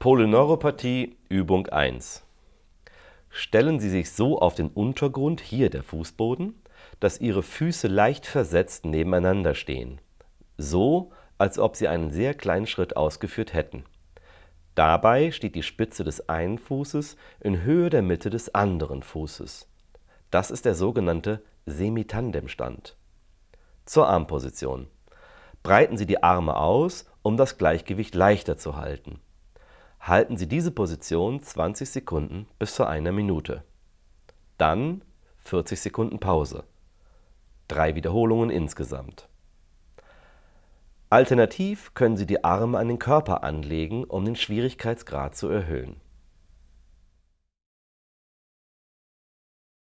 Polyneuropathie Übung 1. Stellen Sie sich so auf den Untergrund, hier der Fußboden, dass Ihre Füße leicht versetzt nebeneinander stehen. So, als ob Sie einen sehr kleinen Schritt ausgeführt hätten. Dabei steht die Spitze des einen Fußes in Höhe der Mitte des anderen Fußes. Das ist der sogenannte Semitandemstand. Zur Armposition. Breiten Sie die Arme aus, um das Gleichgewicht leichter zu halten halten Sie diese Position 20 Sekunden bis zu einer Minute. Dann 40 Sekunden Pause. Drei Wiederholungen insgesamt. Alternativ können Sie die Arme an den Körper anlegen, um den Schwierigkeitsgrad zu erhöhen.